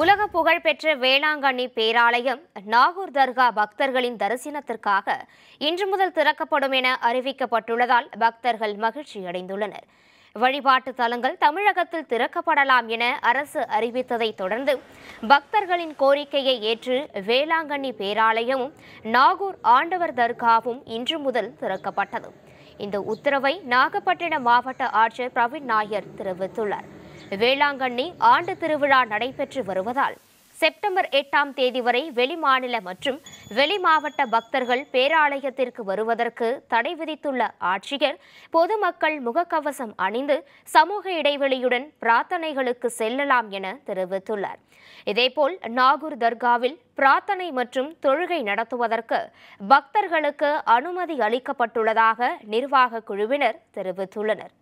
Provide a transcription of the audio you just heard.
உலக புகழ்பெற்ற வேளாங்கண்ணி பேராலயம் நாகூர் தர்கா பக்தர்களின் தரிசனத்திற்காக இன்று முதல் திறக்கப்படும் என அறிவிக்கப்பட்டுள்ளதால் பக்தர்கள் மகிழ்ச்சி அடைந்துள்ளனர் வழிபாட்டு தலங்கள் தமிழகத்தில் திறக்கப்படலாம் என அரசு அறிவித்ததை தொடர்ந்து பக்தர்களின் கோரிக்கையை ஏற்று வேளாங்கண்ணி பேராலயமும் நாகூர் ஆண்டவர் தர்காவும் இன்று முதல் திறக்கப்பட்டது இந்த உத்தரவை நாகப்பட்டினம் மாவட்ட ஆட்சியர் பிரவீன் நாயர் தெரிவித்துள்ளார் வேளாங்கண்ணி ஆண்டு திருவிழா நடைபெற்று வருவதால் செப்டம்பர் எட்டாம் தேதி வரை வெளிமாநில மற்றும் வெளிமாவட்ட பக்தர்கள் பேராலயத்திற்கு வருவதற்கு தடை விதித்துள்ள ஆட்சியர் பொதுமக்கள் முகக்கவசம் அணிந்து சமூக இடைவெளியுடன் பிரார்த்தனைகளுக்கு செல்லலாம் என தெரிவித்துள்ளார் இதேபோல் நாகூர் தர்காவில் பிரார்த்தனை மற்றும் தொழுகை நடத்துவதற்கு பக்தர்களுக்கு அனுமதி அளிக்கப்பட்டுள்ளதாக நிர்வாக குழுவினர் தெரிவித்துள்ளனர்